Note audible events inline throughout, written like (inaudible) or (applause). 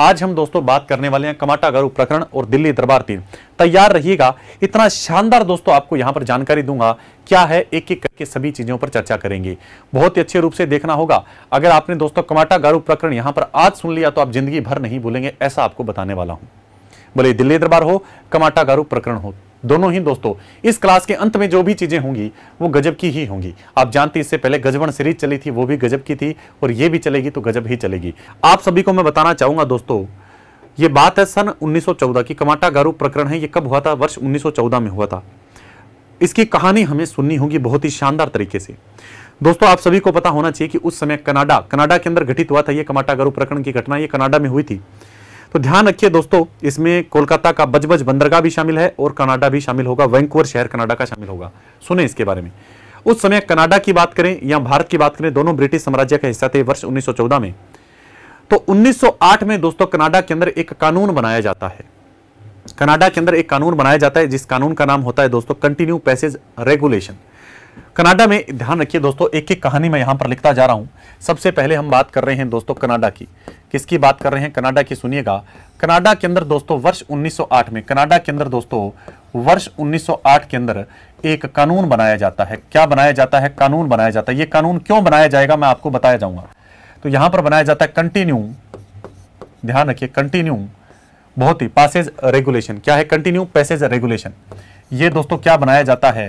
आज हम दोस्तों बात करने वाले हैं कमाटा गरु प्रकरण और दिल्ली दरबार तीन तैयार रहिएगा इतना शानदार दोस्तों आपको यहां पर जानकारी दूंगा क्या है एक एक करके सभी चीजों पर चर्चा करेंगे बहुत ही अच्छे रूप से देखना होगा अगर आपने दोस्तों कमाटा गारू प्रकरण यहां पर आज सुन लिया तो आप जिंदगी भर नहीं भूलेंगे ऐसा आपको बताने वाला हूं भले दिल्ली दरबार हो कमाटा गारू प्रकरण हो दोनों ही दोस्तों इस क्लास के अंत में जो भी चीज़ें होंगी वो गजब की ही होंगी आप जानते इससे पहले गजबन सीरीज चली थी वो भी गजब की थी और ये भी चलेगी तो गजब ही चलेगी आप सभी को मैं बताना चाहूंगा दोस्तों ये बात है सन 1914 की कमाटा गारू प्रकरण है ये कब हुआ था वर्ष 1914 में हुआ था इसकी कहानी हमें सुननी होगी बहुत ही शानदार तरीके से दोस्तों आप सभी को पता होना चाहिए कि उस समय कनाडा कनाडा के अंदर घटित हुआ था ये गारू प्रकरण की घटना ये कनाडा में हुई थी तो ध्यान रखिए दोस्तों इसमें कोलकाता का बजबज बंदरगाह भी शामिल है और कनाडा भी शामिल होगा वैंकुवर शहर कनाडा का शामिल होगा सुने इसके बारे में उस समय कनाडा की बात करें या भारत की बात करें दोनों ब्रिटिश साम्राज्य का हिस्सा थे वर्ष 1914 में तो 1908 में दोस्तों कनाडा के अंदर एक कानून बनाया जाता है कनाडा के अंदर एक कानून बनाया जाता है जिस कानून का नाम होता है दोस्तों कंटिन्यू पैसेज रेगुलेशन कनाडा में ध्यान रखिए दोस्तों एक एक कहानी मैं यहां पर लिखता जा रहा हूं सबसे पहले हम बात कर रहे हैं दोस्तों कनाडा की किसकी बात कर रहे हैं कनाडा की सुनिएगा कनाडा के अंदर दोस्तों वर्ष 1908 में कनाडा के अंदर दोस्तों वर्ष 1908 के अंदर एक कानून बनाया जाता है क्या बनाया जाता है कानून बनाया जाता है ये कानून क्यों बनाया जाएगा मैं आपको बताया जाऊंगा तो यहां पर बनाया जाता है कंटिन्यू ध्यान रखिए कंटिन्यू बहुत ही पासेज रेगुलेशन क्या है कंटिन्यू पैसेज रेगुलेशन ये दोस्तों क्या बनाया जाता है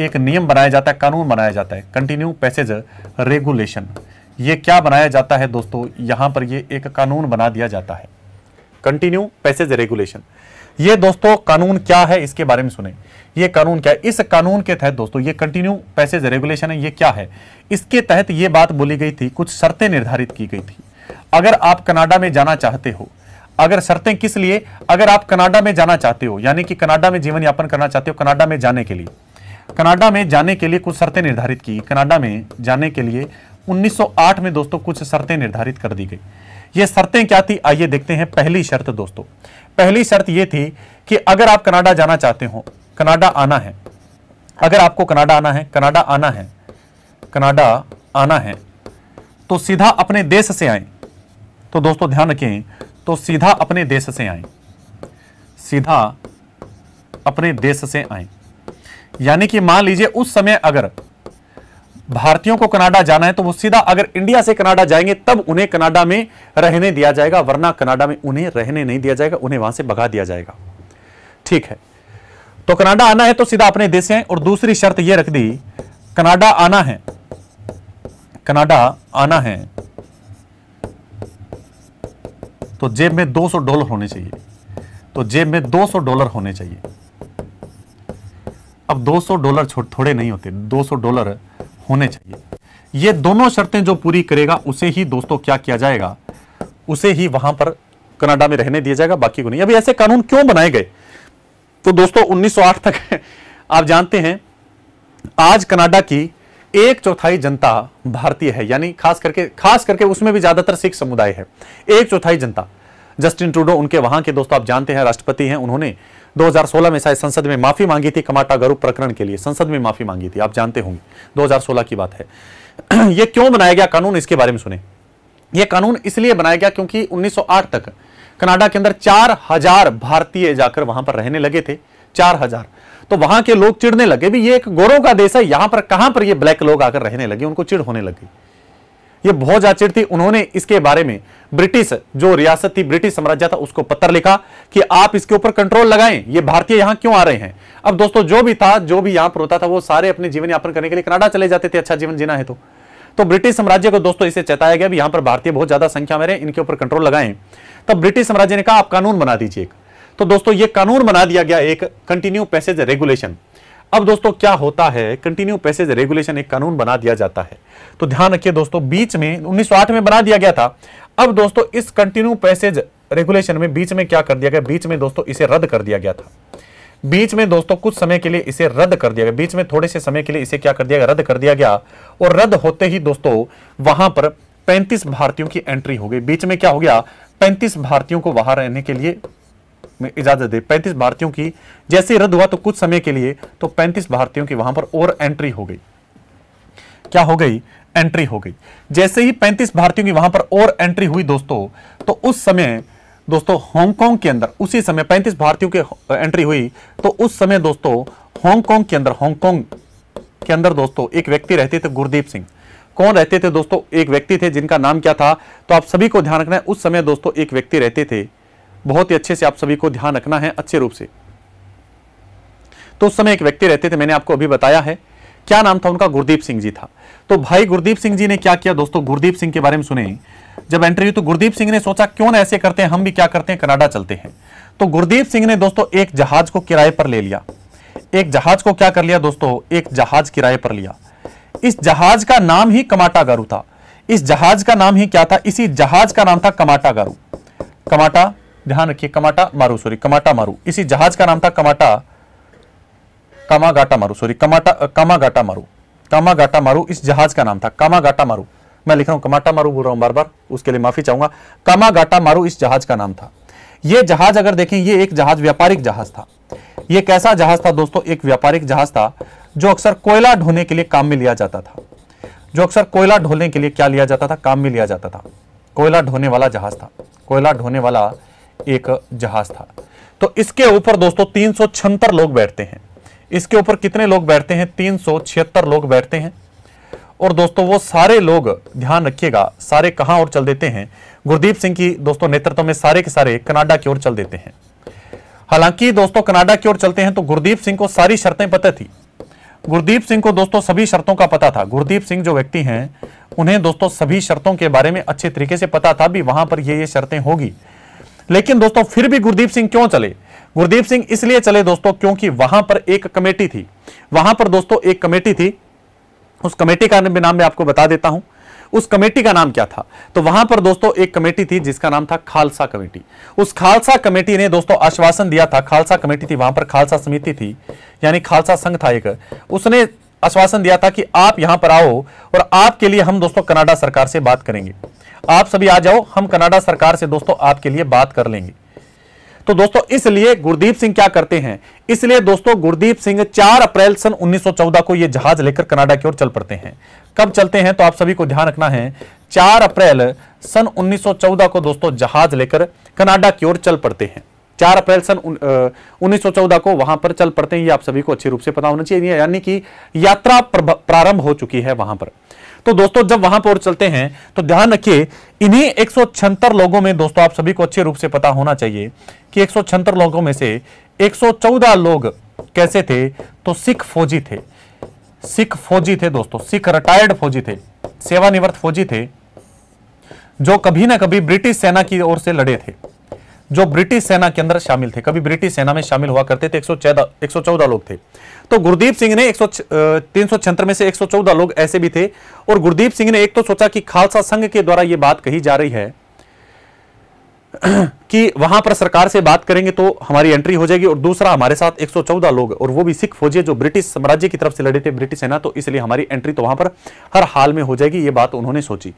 एक नियम बनाया जाता है कानून बनाया जाता है कंटिन्यू पैसेज रेगुलेशन ये क्या बनाया जाता है दोस्तों यहां पर ये एक कानून बना दिया जाता है कंटिन्यू पैसेज रेगुलेशन ये दोस्तों कानून क्या है इसके बारे में सुने ये कानून क्या है इस कानून के तहत दोस्तों ये कंटिन्यू पैसेज रेगुलेशन है ये क्या है इसके तहत ये बात बोली गई थी कुछ शर्तें निर्धारित की गई थी अगर आप कनाडा में जाना चाहते हो अगर शर्तें किस लिए अगर आप कनाडा में जाना चाहते हो यानी कि कनाडा में जीवन यापन करना चाहते हो कनाडा में जाने के लिए कनाडा में जाने के लिए कुछ शर्तें निर्धारित की कनाडा में जाने के लिए 1908 में दोस्तों कुछ शर्तें निर्धारित कर दी गई ये शर्तें क्या थी आइए देखते हैं पहली शर्त दोस्तों पहली शर्त यह थी कि अगर आप कनाडा जाना चाहते हो कनाडा आना है अगर आपको कनाडा आना है कनाडा आना है कनाडा आना है तो सीधा अपने देश से आए तो दोस्तों ध्यान रखें तो सीधा अपने देश से आए सीधा अपने देश से आए यानी कि मान लीजिए उस समय अगर भारतीयों को कनाडा जाना है तो वो सीधा अगर इंडिया से कनाडा जाएंगे तब उन्हें कनाडा में रहने दिया जाएगा वरना कनाडा में उन्हें रहने नहीं दिया जाएगा उन्हें वहां से भगा दिया जाएगा ठीक है तो कनाडा आना है तो सीधा अपने देश से आए और दूसरी शर्त यह रख दी कनाडा आना है कनाडा आना है तो जेब में 200 डॉलर होने चाहिए तो जेब में 200 डॉलर होने चाहिए अब 200 डॉलर थोड़े नहीं होते 200 डॉलर होने चाहिए ये दोनों शर्तें जो पूरी करेगा उसे ही दोस्तों क्या किया जाएगा उसे ही वहां पर कनाडा में रहने दिया जाएगा बाकी को नहीं अभी ऐसे कानून क्यों बनाए गए तो दोस्तों 1908 तक आप जानते हैं आज कनाडा की एक चौथाई जनता भारतीय है यानी खास करके खास करके उसमें भी ज्यादातर सिख समुदाय है एक चौथाई जनता जस्टिन ट्रूडो उनके वहां के दोस्तों आप जानते हैं राष्ट्रपति हैं उन्होंने 2016 में शायद संसद में माफी मांगी थी कमाटा गरुड़ प्रकरण के लिए संसद में माफी मांगी थी आप जानते होंगे 2016 की बात है (clears throat) यह क्यों बनाया गया कानून इसके बारे में सुने यह कानून इसलिए बनाया गया क्योंकि 1908 तक कनाडा के अंदर चार भारतीय जाकर वहां पर रहने लगे थे चार तो वहां के लोग चिड़ने लगे भी ये एक गोरों का देश है यहां पर कहां पर ये ब्लैक लोग आकर रहने लगे उनको चिड़ होने लगी ये बहुत ज्यादा थी उन्होंने इसके बारे में ब्रिटिश जो रियासत थी ब्रिटिश साम्राज्य था उसको पत्र लिखा कि आप इसके ऊपर कंट्रोल लगाएं ये भारतीय यहां क्यों आ रहे हैं अब दोस्तों जो भी था जो भी यहां पर होता था वो सारे अपने जीवन यापन करने के लिए कनाडा चले जाते थे अच्छा जीवन जीना है तो तो ब्रिटिश साम्राज्य को दोस्तों इसे चेताया गया यहां पर भारतीय बहुत ज्यादा संख्या में रहे इनके ऊपर कंट्रोल लगाएं तब ब्रिटिश साम्राज्य ने कहा आप कानून बना दीजिए तो दोस्तों ये कानून बना दिया गया एक कंटिन्यू पैसेज रेगुलेशन अब दोस्तों क्या होता है कंटिन्यू पैसेज रेगुलेशन एक कानून बना दिया जाता है तो ध्यान रखिए दोस्तों बीच में 1908 में बना दिया गया था अब दोस्तों इस कंटिन्यू पैसेज रेगुलेशन में बीच में क्या कर दिया गया बीच में दोस्तों इसे रद्द कर दिया गया था बीच में दोस्तों कुछ समय के लिए इसे रद्द कर दिया गया बीच में थोड़े से समय के लिए इसे क्या कर दिया गया रद्द कर दिया गया और रद्द होते ही दोस्तों वहां पर 35 भारतीयों की एंट्री हो गई बीच में क्या हो गया 35 भारतीयों को वहां रहने के लिए में इजाजत दे पैंतीस भारतीयों की जैसे रद्द हुआ तो कुछ समय के लिए तो पैंतीस भारतीयों की वहां पर और एंट्री हो गई क्या हो गई एंट्री हो गई जैसे ही 35 भारतीयों की वहां पर और एंट्री हुई दोस्तों तो उस समय दोस्तों हांगकांग के अंदर उसी समय 35 भारतीयों की एंट्री हुई तो उस समय दोस्तों हांगकांग के अंदर हांगकांग के अंदर दोस्तों एक व्यक्ति रहते थे गुरदीप सिंह कौन रहते थे दोस्तों एक व्यक्ति थे जिनका नाम क्या था तो आप सभी को ध्यान रखना है उस समय दोस्तों एक व्यक्ति रहते थे बहुत ही अच्छे से आप सभी को ध्यान रखना है अच्छे रूप से तो उस समय एक व्यक्ति रहते थे मैंने आपको अभी बताया है क्या नाम था उनका गुरदीप सिंह जी था तो भाई गुरदीप सिंह जी ने क्या किया दोस्तों गुरदीप सिंह के बारे में सुने जब इंटरव्यू तो गुरदीप सिंह ने सोचा क्यों ना ऐसे करते हैं हम भी क्या करते हैं कनाडा चलते हैं तो गुरदीप सिंह ने दोस्तों एक जहाज को किराए पर ले लिया एक जहाज को क्या कर लिया दोस्तों एक जहाज किराए पर लिया इस जहाज का नाम ही कमाटा गारू था इस जहाज का नाम ही क्या था इसी जहाज का नाम था कमाटा गारू कमाटा ध्यान रखिए कमाटा मारू सॉरी कमाटा मारू इसी जहाज का नाम था कमाटा कामागाटा मारू सॉरी कमाटा कामागाटा मारू कामागाटा मारू इस जहाज का नाम था कामागाटा मारू मैं लिख रहा हूं कमाटा मारू बोल रहा हूं बार बार उसके लिए माफी चाहूंगा कामागाटा मारू इस जहाज का नाम था यह जहाज अगर देखें यह एक जहाज व्यापारिक जहाज था यह कैसा जहाज था दोस्तों एक व्यापारिक जहाज था जो अक्सर कोयला ढोने के लिए काम में लिया जाता था जो अक्सर कोयला ढोने के लिए क्या लिया जाता था काम में लिया जाता था कोयला ढोने वाला जहाज था कोयला ढोने वाला एक जहाज था तो इसके ऊपर दोस्तों तीन लोग बैठते हैं इसके ऊपर कितने लोग बैठते हैं तीन लोग बैठते हैं और दोस्तों वो सारे लोग ध्यान रखिएगा सारे कहां और चल देते हैं गुरदीप सिंह की दोस्तों नेतृत्व में सारे के सारे कनाडा की ओर चल देते हैं हालांकि दोस्तों कनाडा की ओर चलते हैं तो गुरदीप सिंह को सारी शर्तें पता थी गुरदीप सिंह को दोस्तों सभी शर्तों का पता था गुरदीप सिंह जो व्यक्ति हैं उन्हें दोस्तों सभी शर्तों के बारे में अच्छे तरीके से पता था भी वहां पर ये ये शर्तें होगी लेकिन दोस्तों फिर भी गुरदीप सिंह क्यों चले गुरदीप सिंह इसलिए चले दोस्तों क्योंकि वहां पर एक कमेटी थी वहां पर दोस्तों एक कमेटी थी उस कमेटी का नाम मैं आपको बता देता हूं उस कमेटी का नाम क्या था तो वहां पर दोस्तों एक कमेटी थी जिसका नाम था खालसा कमेटी उस खालसा कमेटी ने दोस्तों आश्वासन दिया था खालसा कमेटी थी वहां पर खालसा समिति थी यानी खालसा संघ था एक उसने आश्वासन दिया था कि आप यहां पर आओ और आपके लिए हम दोस्तों कनाडा सरकार से बात करेंगे आप सभी आ जाओ हम कनाडा सरकार से दोस्तों आपके लिए बात कर लेंगे तो दोस्तों इसलिए गुरदीप सिंह क्या करते हैं इसलिए दोस्तों गुरदीप सिंह 4 अप्रैल सन 1914 को यह जहाज लेकर कनाडा की ओर चल पड़ते हैं कब चलते हैं तो आप सभी को ध्यान रखना है 4 अप्रैल सन 1914 को दोस्तों जहाज लेकर कनाडा की ओर चल पड़ते हैं चार अप्रैल सन उन्नीस को वहां पर चल पड़ते हैं ये आप सभी को अच्छे रूप से पता होना चाहिए यानी कि यात्रा प्रारंभ हो चुकी है वहां पर तो दोस्तों जब वहां पर चलते हैं तो ध्यान रखिए इन्हीं एक लोगों में दोस्तों आप सभी को अच्छे रूप से पता होना चाहिए कि एक लोगों में से एक लोग कैसे थे तो सिख फौजी थे सिख फौजी थे दोस्तों सिख रिटायर्ड फौजी थे सेवानिवृत्त फौजी थे जो कभी ना कभी ब्रिटिश सेना की ओर से लड़े थे जो ब्रिटिश सेना के अंदर शामिल थे कभी ब्रिटिश सेना में शामिल हुआ करते थे एक सौ लोग थे तो गुरदीप सिंह ने एक सौ में से 114 लोग ऐसे भी थे और गुरदीप सिंह ने एक तो सोचा कि खालसा संघ के द्वारा ये बात कही जा रही है (clears throat) कि वहां पर सरकार से बात करेंगे तो हमारी एंट्री हो जाएगी और दूसरा हमारे साथ 114 लोग और वो भी सिख फौजी जो ब्रिटिश साम्राज्य की तरफ से लड़े थे ब्रिटिश सेना तो इसलिए हमारी एंट्री तो वहां पर हर हाल में हो जाएगी ये बात उन्होंने सोची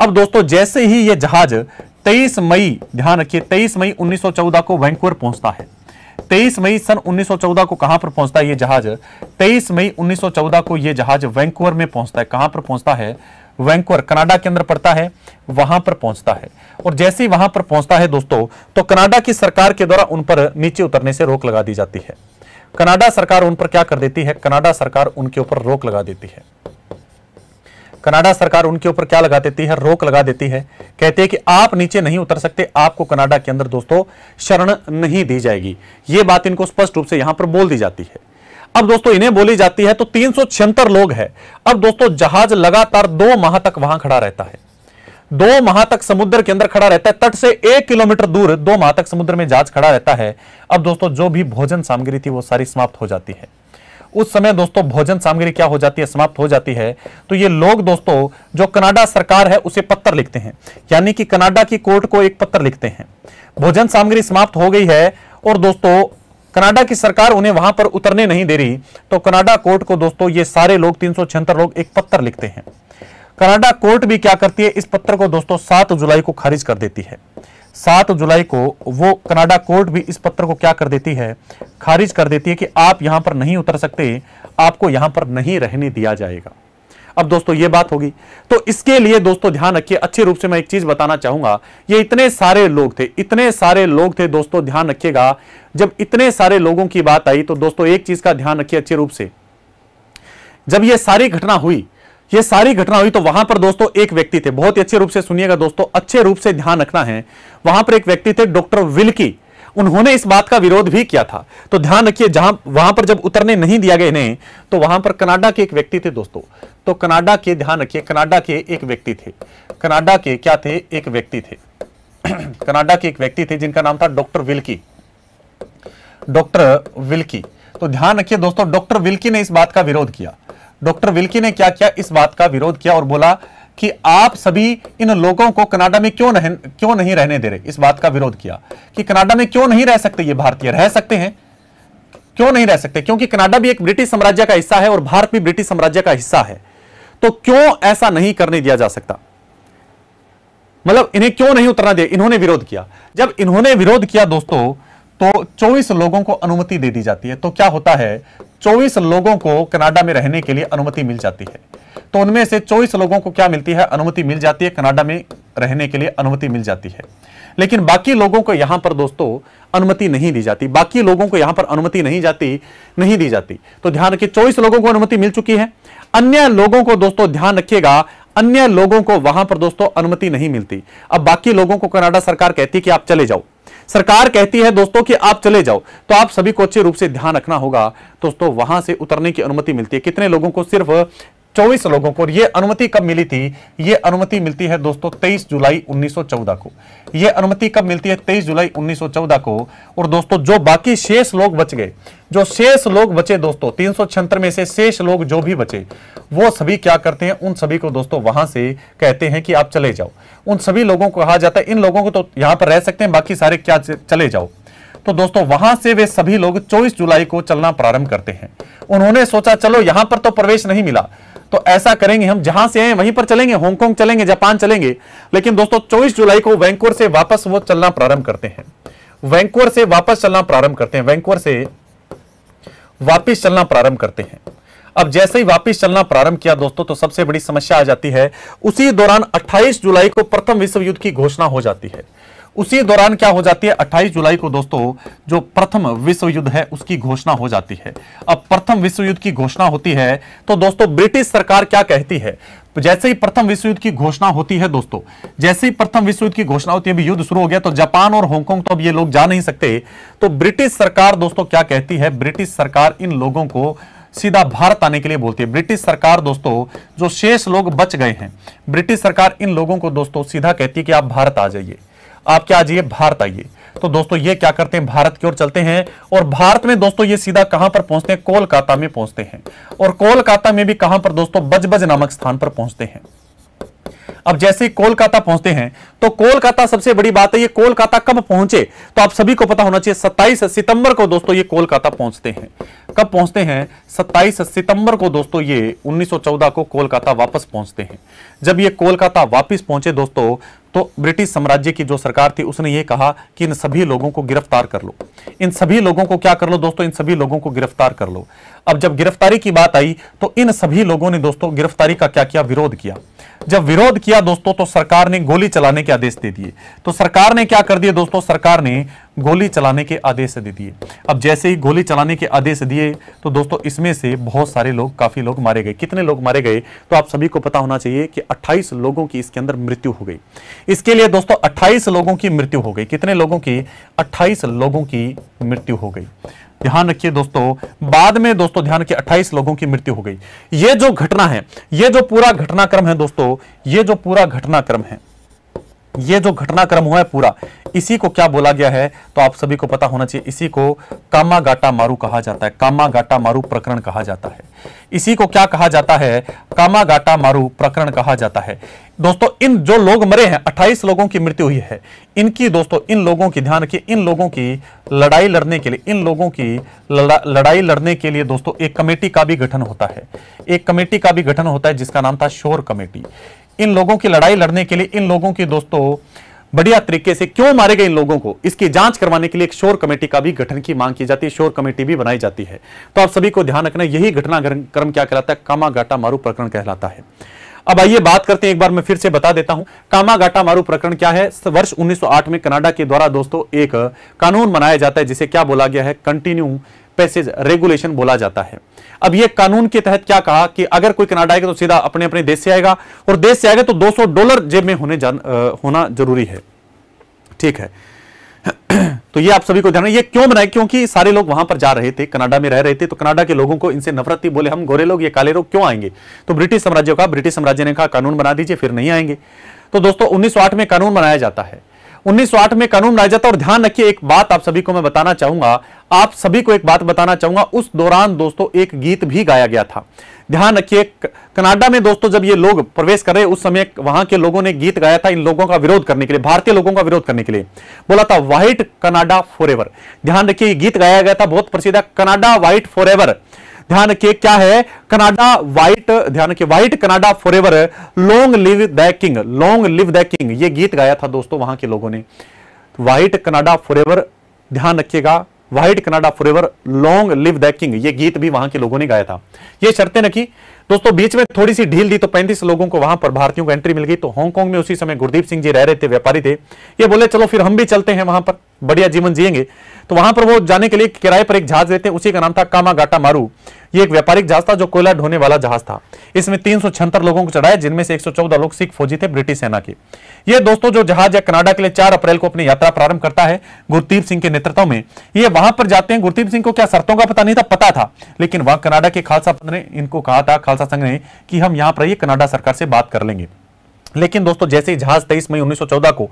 अब दोस्तों जैसे ही यह जहाज 23 मई ध्यान रखिए 23 मई 1914 को वैंकुवर पहुंचता है 23 मई सन 1914 को कहां पर पहुंचता है यह जहाज 23 मई 1914 को यह जहाज वैंकुवर में पहुंचता है कहां पर पहुंचता है वैंकुवर कनाडा के अंदर पड़ता है वहां पर पहुंचता है और जैसे ही वहां पर पहुंचता है दोस्तों तो कनाडा की सरकार के द्वारा उन पर नीचे उतरने से रोक लगा दी जाती है कनाडा सरकार उन पर क्या कर देती है कनाडा सरकार उनके ऊपर रोक लगा देती है कनाडा सरकार उनके ऊपर क्या लगा देती है रोक लगा देती है कहते हैं कि आप नीचे नहीं उतर सकते आपको कनाडा के अंदर दोस्तों शरण नहीं दी जाएगी ये बात इनको स्पष्ट रूप से यहां पर बोल दी जाती है अब दोस्तों इन्हें बोली जाती है तो तीन लोग हैं अब दोस्तों जहाज लगातार दो माह तक वहां खड़ा रहता है दो माह तक समुद्र के अंदर खड़ा रहता है तट से एक किलोमीटर दूर दो माह तक समुद्र में जहाज खड़ा रहता है अब दोस्तों जो भी भोजन सामग्री थी वो सारी समाप्त हो जाती है उस समय दोस्तों भोजन सामग्री क्या हो जाती है समाप्त हो जाती है तो ये लोग दोस्तों जो कनाडा सरकार है उसे पत्र लिखते हैं यानी कि कनाडा की कोर्ट को एक पत्र लिखते हैं भोजन सामग्री समाप्त हो गई है और दोस्तों कनाडा की सरकार उन्हें वहां पर उतरने नहीं दे रही तो कनाडा कोर्ट को दोस्तों ये सारे लोग तीन लोग एक पत्र लिखते हैं कनाडा कोर्ट भी क्या करती है इस पत्र को दोस्तों सात जुलाई को खारिज कर देती है सात जुलाई को वो कनाडा कोर्ट भी इस पत्र को क्या कर देती है खारिज कर देती है कि आप यहां पर नहीं उतर सकते आपको यहां पर नहीं रहने दिया जाएगा अब दोस्तों ये बात होगी तो इसके लिए दोस्तों ध्यान रखिए अच्छे रूप से मैं एक चीज बताना चाहूंगा ये इतने सारे लोग थे इतने सारे लोग थे दोस्तों ध्यान रखिएगा जब इतने सारे लोगों की बात आई तो दोस्तों एक चीज का ध्यान रखिए अच्छे रूप से जब यह सारी घटना हुई ये सारी घटना हुई तो वहां पर दोस्तों एक व्यक्ति थे बहुत ही अच्छे रूप से सुनिएगा दोस्तों अच्छे रूप से ध्यान रखना है वहां पर एक व्यक्ति थे डॉक्टर विलकी उन्होंने इस बात का विरोध भी किया था तो ध्यान रखिए जहां वहां पर जब उतरने नहीं दिया गया इन्हें तो वहां पर कनाडा के एक व्यक्ति थे दोस्तों तो कनाडा के ध्यान रखिए कनाडा के एक व्यक्ति थे कनाडा के क्या थे एक व्यक्ति थे (clears throat) कनाडा के एक व्यक्ति थे जिनका नाम था डॉक्टर विल्की डॉक्टर विल्की तो ध्यान रखिए दोस्तों डॉक्टर विल्की ने इस बात का विरोध किया डॉक्टर विल्की ने क्या किया इस बात का विरोध किया और बोला कि आप सभी इन लोगों को कनाडा में क्यों नहीं क्यों नहीं रहने दे रहे इस बात का विरोध किया कि कनाडा में क्यों नहीं रह सकते ये भारतीय रह सकते हैं क्यों नहीं रह सकते क्योंकि कनाडा भी एक ब्रिटिश साम्राज्य का हिस्सा है और भारत भी ब्रिटिश साम्राज्य का हिस्सा है तो क्यों ऐसा नहीं करने दिया जा सकता मतलब इन्हें क्यों नहीं उतरना दिया इन्होंने विरोध किया जब इन्होंने विरोध किया दोस्तों तो 24 लोगों को अनुमति दे दी जाती है तो क्या होता है 24 लोगों को कनाडा में रहने के लिए अनुमति मिल जाती है तो उनमें से 24 लोगों को क्या मिलती है अनुमति मिल जाती है कनाडा में रहने के लिए अनुमति मिल जाती है लेकिन बाकी लोगों को यहां पर दोस्तों अनुमति नहीं दी जाती बाकी लोगों को यहां पर अनुमति नहीं जाती नहीं दी जाती तो ध्यान रखिए चौबीस लोगों को अनुमति मिल चुकी है अन्य लोगों को दोस्तों ध्यान रखिएगा अन्य लोगों को वहां पर दोस्तों अनुमति नहीं मिलती अब बाकी लोगों को कनाडा सरकार कहती है कि आप चले जाओ सरकार कहती है दोस्तों कि आप चले जाओ तो आप सभी को अच्छे रूप से ध्यान रखना होगा दोस्तों वहां से उतरने की अनुमति मिलती है कितने लोगों को सिर्फ चौबीस लोगों को यह अनुमति कब मिली थी यह अनुमति मिलती है दोस्तों 23 जुलाई 1914 को यह अनुमति कब मिलती है 23 जुलाई 1914 को और दोस्तों जो बाकी शेष लोग बच गए जो शेष लोग बचे दोस्तों तीन सौ में से शेष लोग जो भी बचे वो सभी क्या करते हैं उन सभी को दोस्तों वहां से कहते हैं कि आप चले जाओ उन सभी लोगों को कहा जाता है इन लोगों को तो यहां पर रह सकते हैं बाकी सारे क्या चले जाओ तो दोस्तों वहां से वे सभी लोग 24 जुलाई को चलना प्रारंभ करते हैं उन्होंने सोचा चलो यहां पर तो प्रवेश नहीं मिला तो ऐसा करेंगे हम जहां से आए वहीं पर चलेंगे हांगकांग चलेंगे जापान चलेंगे लेकिन दोस्तों 24 जुलाई को वैंकोर से वापस वो चलना प्रारंभ करते हैं वैंकुअर से वापस चलना प्रारंभ करते हैं वैंकुअर से वापिस चलना प्रारंभ करते हैं अब जैसे ही वापिस चलना प्रारंभ किया दोस्तों तो सबसे बड़ी समस्या आ जाती है उसी दौरान 28 जुलाई को प्रथम विश्व युद्ध की घोषणा हो जाती है उसी दौरान क्या हो जाती है 28 जुलाई को दोस्तों जो प्रथम विश्व युद्ध है उसकी घोषणा हो जाती है अब प्रथम विश्व युद्ध की घोषणा होती है तो दोस्तों ब्रिटिश सरकार क्या कहती है जैसे ही प्रथम विश्व युद्ध की घोषणा होती है दोस्तों जैसे ही प्रथम विश्व युद्ध की घोषणा होती है अभी युद्ध शुरू हो गया तो जापान और हांगकांग तो अब ये लोग जा नहीं सकते तो ब्रिटिश सरकार दोस्तों क्या कहती है ब्रिटिश सरकार इन लोगों को सीधा भारत आने के लिए बोलती है ब्रिटिश सरकार दोस्तों जो शेष लोग बच गए हैं ब्रिटिश सरकार इन लोगों को दोस्तों सीधा कहती है कि आप भारत आ जाइए आप क्या जाइए भारत आइए तो दोस्तों ये क्या करते हैं भारत की ओर चलते हैं और भारत में दोस्तों ये सीधा कहां पर पहुंचते हैं कोलकाता में पहुंचते हैं और कोलकाता में भी कहां पर दोस्तों बजबज नामक स्थान पर पहुंचते हैं अब जैसे ही कोलकाता पहुंचते हैं तो कोलकाता सबसे बड़ी बात है ये कोलकाता कब पहुंचे तो आप सभी को पता होना चाहिए 27 सितंबर को दोस्तों ये कोलकाता पहुंचते हैं कब पहुंचते हैं 27 सितंबर को दोस्तों ये 1914 को कोलकाता वापस पहुंचते हैं जब ये कोलकाता वापस पहुंचे दोस्तों तो ब्रिटिश साम्राज्य की जो सरकार थी उसने ये कहा कि इन सभी लोगों को गिरफ्तार कर लो इन सभी लोगों को क्या कर लो दोस्तों इन सभी लोगों को गिरफ्तार कर लो अब जब गिरफ्तारी की बात आई तो इन सभी लोगों ने दोस्तों गिरफ्तारी का क्या किया विरोध किया जब विरोध किया दोस्तों तो सरकार ने गोली चलाने के आदेश दे दिए तो सरकार ने क्या कर दिया दोस्तों सरकार ने गोली चलाने के आदेश दे दिए अब जैसे ही गोली चलाने के आदेश दिए तो दोस्तों इसमें से बहुत सारे लोग काफ़ी लोग मारे गए कितने लोग मारे गए तो आप सभी को पता होना चाहिए कि 28 लोगों की इसके अंदर मृत्यु हो गई इसके लिए दोस्तों 28 लोगों की मृत्यु हो गई कितने लोगों की 28 लोगों की मृत्यु हो गई ध्यान रखिए दोस्तों बाद में दोस्तों ध्यान रखिए 28 लोगों की मृत्यु हो गई ये जो घटना है ये जो पूरा घटनाक्रम है दोस्तों ये जो पूरा घटनाक्रम है ये जो घटनाक्रम हुआ है पूरा इसी को क्या बोला गया है तो आप सभी को पता होना चाहिए इसी को कामा गाटा मारू कहा जाता है कामा गाटा मारू प्रकरण कहा जाता है इसी को क्या कहा जाता है कामा गाटा मारू प्रकरण कहा जाता है दोस्तों इन जो लोग मरे हैं 28 लोगों की मृत्यु हुई है इनकी दोस्तों इन लोगों की ध्यान रखिए इन लोगों की लड़ाई लड़ने के लिए इन लोगों की लड़ा, लड़ाई लड़ने के लिए दोस्तों एक कमेटी का भी गठन होता है एक कमेटी का भी गठन होता है जिसका नाम था शोर कमेटी इन लोगों की लड़ाई लड़ने के लिए इन लोगों की दोस्तों बढ़िया तरीके से क्यों मारे गए इन लोगों को इसकी जांच करवाने के लिए एक शोर कमेटी का भी गठन की मांग की जाती है शोर कमेटी भी बनाई जाती है तो आप सभी को ध्यान रखना यही घटनाक्रम क्या कहलाता है कामागाटा मारू प्रकरण कहलाता है अब आइए बात करते हैं एक बार मैं फिर से बता देता हूं कामागाटा मारू प्रकरण क्या है वर्ष 1908 में कनाडा के द्वारा दोस्तों एक कानून बनाया जाता है जिसे क्या बोला गया है कंटिन्यू पैसेज रेगुलेशन बोला जाता है अब ये कानून के तहत क्या कहा कि अगर कोई कनाडा आएगा तो सीधा अपने अपने देश से आएगा और देश से आएगा तो 200 डॉलर जेब में होने जान आ, होना जरूरी है ठीक है (clears throat) तो ये आप सभी को ध्यान ये क्यों बनाए क्योंकि सारे लोग वहां पर जा रहे थे कनाडा में रह रहे थे तो कनाडा के लोगों को इनसे नफरत थी बोले हम गोरे लोग ये काले लोग क्यों आएंगे तो ब्रिटिश साम्राज्य का ब्रिटिश साम्राज्य ने कहा कानून बना दीजिए फिर नहीं आएंगे तो दोस्तों 1908 में कानून बनाया जाता है 1908 में कानून राइजा था और ध्यान रखिए एक बात आप सभी को मैं बताना चाहूंगा आप सभी को एक बात बताना चाहूंगा उस दौरान दोस्तों एक गीत भी गाया गया था ध्यान रखिए कनाडा में दोस्तों जब ये लोग प्रवेश कर रहे उस समय वहां के लोगों ने गीत गाया था इन लोगों का विरोध करने के लिए भारतीय लोगों का विरोध करने के लिए बोला था व्हाइट कनाडा फॉर ध्यान रखिए गीत गाया गया था बहुत प्रसिद्ध है कनाडा व्हाइट फॉर ध्यान रखिए क्या है कनाडा व्हाइट ध्यान के white Canada for long live the king long live the king ये गीत गाया था दोस्तों वहां के लोगों ने व्हाइट कनाडा फॉर ध्यान रखिएगा white Canada for long live the king ये गीत भी वहां के लोगों ने गाया था ये शर्तें रखी दोस्तों बीच में थोड़ी सी ढील दी तो 35 लोगों को वहां पर भारतीयों को एंट्री मिल गई तो हांगकांग में उसी समय गुरदीप सिंह जी रह रहे थे व्यापारी थे ये बोले चलो फिर हम भी चलते हैं वहां पर बढ़िया जीवन जियेंगे तो वहां पर वो जाने के लिए किराए पर एक जहाज लेते हैं उसी का नाम था कामागाटा मारू ये एक व्यापारिक जहाज था जो कोयला ढोने वाला जहाज था इसमें तीन लोगों को चढ़ाया जिनमें से 114 लोग सिख फौजी थे ब्रिटिश सेना के ये दोस्तों जो जहाज है कनाडा के लिए 4 अप्रैल को अपनी यात्रा प्रारंभ करता है गुरदीप सिंह के नेतृत्व में ये वहां पर जाते हैं गुरदीप सिंह को क्या शर्तों का पता नहीं था पता था लेकिन वहां कनाडा के खालसा पंथ ने इनको कहा था खालसा संघ ने कि हम यहां पर कनाडा सरकार से बात कर लेंगे लेकिन दोस्तों जैसे ही जहाज 23 मई 1914 को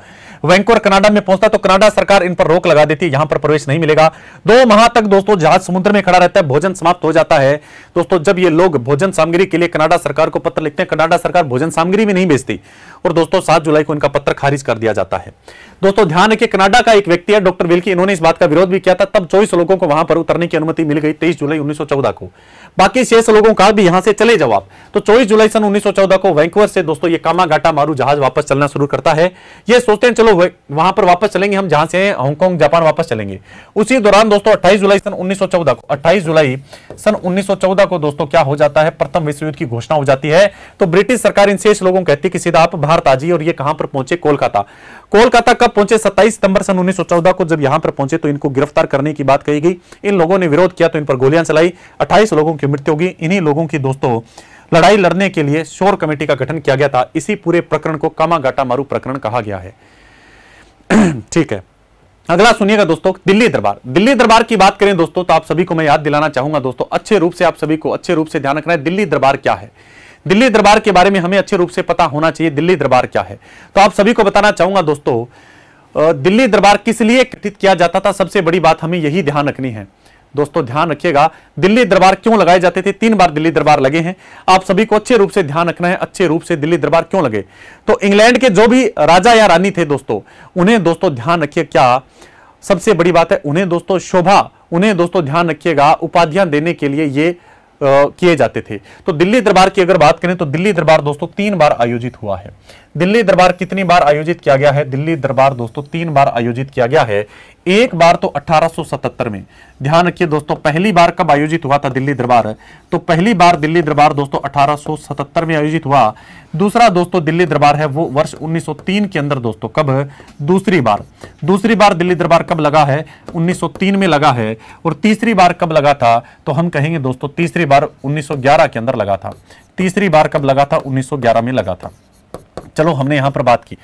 वैंकोर कनाडा में पहुंचता तो कनाडा सरकार इन पर रोक लगा देती है यहां पर प्रवेश नहीं मिलेगा दो माह तक दोस्तों जहाज समुद्र में खड़ा रहता है भोजन समाप्त हो जाता है दोस्तों जब ये लोग भोजन सामग्री के लिए कनाडा सरकार को पत्र लिखते हैं कनाडा सरकार भोजन सामग्री भी नहीं भेजती और दोस्तों सात जुलाई को इनका पत्र खारिज कर दिया जाता है दोस्तों ध्यान रखिए कनाडा का एक व्यक्ति है डॉक्टर विल्की इन्होंने इस बात का विरोध भी किया था तब चौबीस लोगों को वहां पर उतरने की अनुमति मिल गई तेईस जुलाई उन्नीस को बाकी शेष लोगों का भी यहां से चले जवाब तो चौबीस जुलाई सन उन्नीस को वैंकुवर से दोस्तों ये कामाघाटा मारू जहाज वापस चलना शुरू करता है ये सोचते हैं चलो वहां पर वापस चलेंगे हम जहां से हांगकांग जापान वापस चलेंगे उसी दौरान दोस्तों 28 जुलाई सन 1914 को 28 जुलाई सन 1914 को दोस्तों क्या हो जाता है प्रथम विश्व युद्ध की घोषणा हो जाती है तो ब्रिटिश सरकार इन शेष लोगों को कहती है कि सीधा आप भारत आजिए और ये कहां पर पहुंचे कोलकाता कोलकाता कब पहुंचे सत्ताईस सितंबर सन उन्नीस को जब यहां पर पहुंचे तो इनको गिरफ्तार करने की बात कही गई इन लोगों ने विरोध किया तो इन पर गोलियां चलाई अट्ठाईस लोगों की मृत्यु होगी इन्हीं लोगों की दोस्तों लड़ाई लड़ने के लिए शोर कमेटी का गठन किया गया था इसी पूरे प्रकरण को कामागाटा मारू प्रकरण कहा गया है (clears throat) ठीक है अगला सुनिएगा दोस्तों दिल्ली दरबार दिल्ली दरबार की बात करें दोस्तों तो आप सभी को मैं याद दिलाना चाहूंगा दोस्तों अच्छे रूप से आप सभी को अच्छे रूप से ध्यान रखना है दिल्ली दरबार क्या है दिल्ली दरबार के बारे में हमें अच्छे रूप से पता होना चाहिए दिल्ली दरबार क्या है तो आप सभी को बताना चाहूंगा दोस्तों दिल्ली दरबार किस लिए गठित किया जाता था सबसे बड़ी बात हमें यही ध्यान रखनी है दोस्तों ध्यान रखिएगा दिल्ली दरबार क्यों लगाए जाते थे तीन बार दिल्ली दरबार लगे हैं आप सभी को अच्छे रूप से ध्यान रखना है अच्छे रूप से दिल्ली दरबार क्यों लगे तो इंग्लैंड के जो भी राजा या रानी थे दोस्तों उन्हें दोस्तों ध्यान रखिए क्या सबसे बड़ी बात है उन्हें दोस्तों शोभा उन्हें दोस्तों ध्यान रखिएगा उपाधियां देने के लिए ये किए जाते थे तो दिल्ली दरबार की अगर बात करें तो दिल्ली दरबार दोस्तों तीन बार आयोजित हुआ है दिल्ली दरबार कितनी बार आयोजित किया गया है दिल्ली दरबार दोस्तों तीन बार आयोजित किया गया है एक बार तो 1877 में ध्यान रखिए दोस्तों पहली बार कब आयोजित हुआ था दिल्ली दरबार तो पहली बार दिल्ली दरबार दोस्तों 1877 में आयोजित हुआ दूसरा दोस्तों दिल्ली दरबार है वो वर्ष 1903 के अंदर दोस्तों कब दूसरी बार दूसरी बार दिल्ली दरबार कब लगा है 1903 में लगा है और तीसरी बार कब लगा था तो हम कहेंगे दोस्तों तीसरी बार उन्नीस के अंदर लगा था तीसरी बार कब लगा था उन्नीस में लगा था चलो हमने यहां पर बात की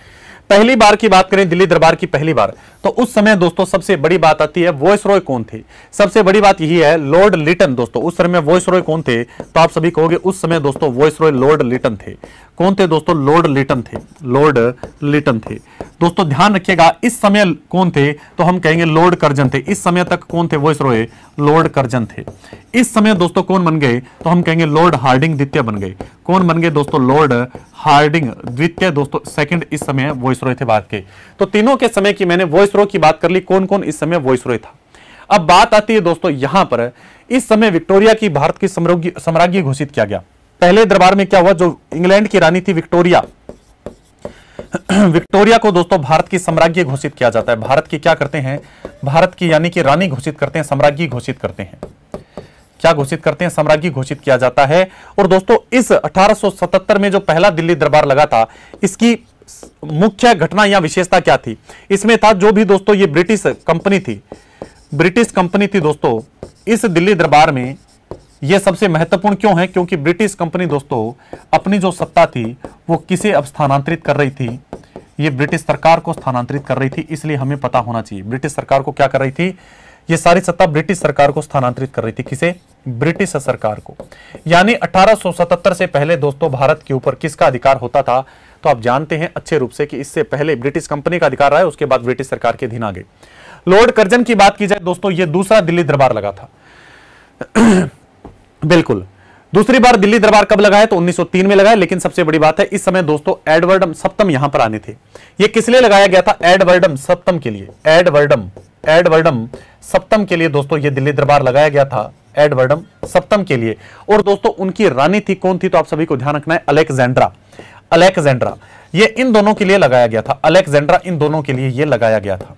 पहली बार की बात करें दिल्ली दरबार की पहली बार तो उस समय दोस्तों सबसे बड़ी बात आती है वॉइस रॉय कौन थे सबसे बड़ी बात यही है लॉर्ड लिटन दोस्तों उस समय वॉइस रॉय कौन थे तो आप सभी कहोगे उस समय दोस्तों वॉइस रॉय लॉर्ड लिटन थे कौन थे दोस्तों लॉर्ड लिटन थे लॉर्ड लिटन थे दोस्तों ध्यान रखिएगा इस समय कौन थे तो हम कहेंगे लॉर्ड कर्जन थे इस समय तक कौन थे वॉइस रॉय लॉर्ड कर्जन थे इस समय दोस्तों कौन बन गए तो हम कहेंगे लॉर्ड हार्डिंग द्वितीय बन गए कौन बन गए दोस्तों लॉर्ड हार्डिंग द्वितीय दोस्तों सेकंड इस समय वॉइस वॉइस रॉय थे भारत के तो तीनों के समय की मैंने वॉइस रॉय की बात कर ली कौन कौन इस समय वॉइस रॉय था अब बात आती है दोस्तों यहां पर इस समय विक्टोरिया की भारत की सम्राज्ञी घोषित किया गया पहले दरबार में क्या हुआ जो इंग्लैंड की रानी थी विक्टोरिया (clears throat) विक्टोरिया को दोस्तों भारत की सम्राज्ञी घोषित किया जाता है भारत की क्या करते हैं भारत की यानी कि रानी घोषित करते हैं सम्राज्ञी घोषित करते हैं क्या घोषित करते हैं सम्राज्ञी घोषित किया जाता है और दोस्तों इस 1877 में जो पहला दिल्ली दरबार लगा था इसकी मुख्य घटना या विशेषता क्या थी इसमें था जो भी दोस्तों ये ब्रिटिश कंपनी थी ब्रिटिश कंपनी थी दोस्तों इस दिल्ली दरबार में ये सबसे महत्वपूर्ण क्यों है क्योंकि ब्रिटिश कंपनी दोस्तों अपनी जो सत्ता थी वो किसे अब स्थानांतरित कर रही थी ये ब्रिटिश सरकार को स्थानांतरित कर रही थी इसलिए हमें पता होना चाहिए ब्रिटिश सरकार को क्या कर रही थी ये सारी सत्ता ब्रिटिश सरकार को स्थानांतरित कर रही थी किसे ब्रिटिश सरकार को यानी 1877 से पहले दोस्तों भारत के ऊपर किसका अधिकार होता था तो आप जानते हैं अच्छे रूप से कि इससे पहले ब्रिटिश कंपनी का अधिकार रहा है उसके बाद ब्रिटिश सरकार के अधीन आ गई लॉर्ड कर्जन की बात की जाए दोस्तों ये दूसरा दिल्ली दरबार लगा था (clears throat) बिल्कुल दूसरी बार दिल्ली दरबार कब लगा तो 1903 में लगा लेकिन सबसे बड़ी बात है इस समय दोस्तों एडवर्डम सप्तम यहां पर आने थे ये किस लिए लगाया गया था एडवर्डम सप्तम के लिए एडवर्डम एडवर्डम सप्तम के लिए दोस्तों ये दिल्ली दरबार लगाया गया था एडवर्डम सप्तम के लिए और दोस्तों उनकी रानी थी कौन थी तो आप सभी को ध्यान रखना है अलेक्जेंड्रा अलेक्जेंड्रा ये इन दोनों के लिए लगाया गया था अलेक्जेंड्रा इन दोनों के लिए ये लगाया गया था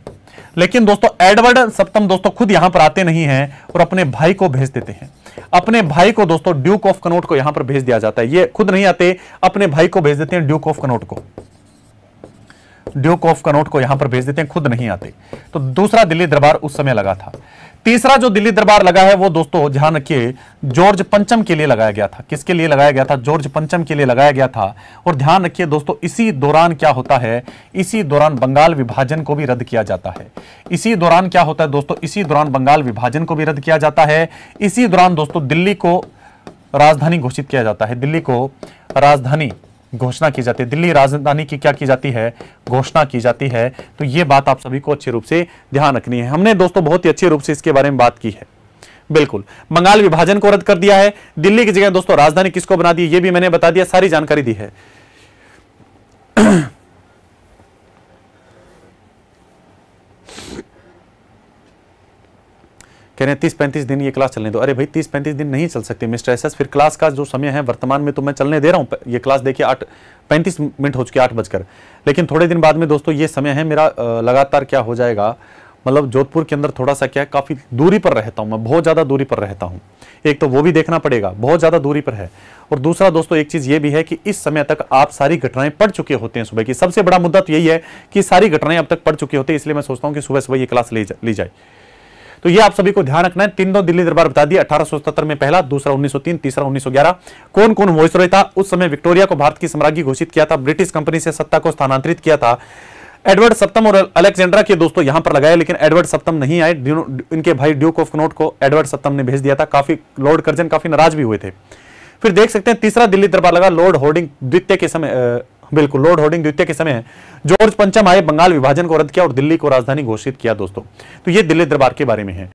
लेकिन दोस्तों एडवर्ड सप्तम दोस्तों खुद यहां पर आते नहीं हैं और अपने भाई को भेज देते हैं अपने भाई को दोस्तों ड्यूक ऑफ कनोट को यहां पर भेज दिया जाता है ये खुद नहीं आते अपने भाई को भेज देते हैं ड्यूक ऑफ कनोट को ड्यूक ऑफ कनोट को यहां पर भेज देते हैं खुद नहीं आते तो दूसरा दिल्ली दरबार उस समय लगा था तीसरा जो दिल्ली दरबार लगा है वो दोस्तों ध्यान रखिए जॉर्ज पंचम के लिए लगाया गया था किसके लिए लगाया गया था जॉर्ज पंचम के लिए लगाया गया था और ध्यान रखिए दोस्तों इसी दौरान क्या होता है इसी दौरान बंगाल विभाजन को भी रद्द किया जाता है इसी दौरान क्या होता है दोस्तों इसी दौरान बंगाल विभाजन को भी रद्द किया जाता है इसी दौरान दोस्तों दिल्ली को राजधानी घोषित किया जाता है दिल्ली को राजधानी घोषणा की जाती है दिल्ली राजधानी की क्या की जाती है घोषणा की जाती है तो ये बात आप सभी को अच्छे रूप से ध्यान रखनी है हमने दोस्तों बहुत ही अच्छे रूप से इसके बारे में बात की है बिल्कुल बंगाल विभाजन को रद्द कर दिया है दिल्ली की जगह दोस्तों राजधानी किसको बना दी ये भी मैंने बता दिया सारी जानकारी दी है कह रहे हैं तीस पैंतीस दिन ये क्लास चलने दो अरे भाई तीस पैंतीस दिन नहीं चल सकते मिस्टर एस फिर क्लास का जो समय है वर्तमान में तो मैं चलने दे रहा हूँ ये क्लास देखिए आठ पैंतीस मिनट हो चुके आठ बजकर लेकिन थोड़े दिन बाद में दोस्तों ये समय है मेरा लगातार क्या हो जाएगा मतलब जोधपुर के अंदर थोड़ा सा क्या है काफ़ी दूरी पर रहता हूँ मैं बहुत ज़्यादा दूरी पर रहता हूँ एक तो वो भी देखना पड़ेगा बहुत ज़्यादा दूरी पर है और दूसरा दोस्तों एक चीज़ ये भी है कि इस समय तक आप सारी घटनाएं पढ़ चुके होते हैं सुबह की सबसे बड़ा मुद्दा तो यही है कि सारी घटनाएं अब तक पढ़ चुकी होती है इसलिए मैं सोचता हूँ कि सुबह सुबह ये क्लास ले जा, ली जाए तो ये आप सभी को ध्यान रखना है तीन दो दिल्ली दरबार बता दिया अठारह में पहला दूसरा उन्नीस तीसरा उन्नीस कौन कौन रॉय था उस समय विक्टोरिया को भारत की सम्राज्ञी घोषित किया था ब्रिटिश कंपनी से सत्ता को स्थानांतरित किया था एडवर्ड सप्तम और अलेक्जेंड्रा के दोस्तों यहां पर लगाए लेकिन एडवर्ड सप्तम नहीं आए इनके भाई ड्यूक ऑफ नोट को एडवर्ड सप्तम ने भेज दिया था काफी लॉर्ड कर्जन काफी नाराज भी हुए थे फिर देख सकते हैं तीसरा दिल्ली दरबार लगा लॉर्ड होर्डिंग द्वितीय के समय बिल्कुल लॉर्ड होर्डिंग द्वितीय के समय जॉर्ज पंचम आए बंगाल विभाजन को रद्द किया और दिल्ली को राजधानी घोषित किया दोस्तों तो ये दिल्ली दरबार के बारे में है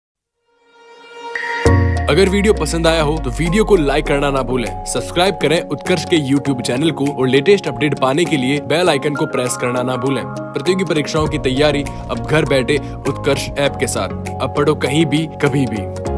अगर वीडियो पसंद आया हो तो वीडियो को लाइक करना ना भूलें सब्सक्राइब करें उत्कर्ष के यूट्यूब चैनल को और लेटेस्ट अपडेट पाने के लिए बेल आइकन को प्रेस करना ना भूलें प्रतियोगी परीक्षाओं की तैयारी अब घर बैठे उत्कर्ष ऐप के साथ अब पढ़ो कहीं भी कभी भी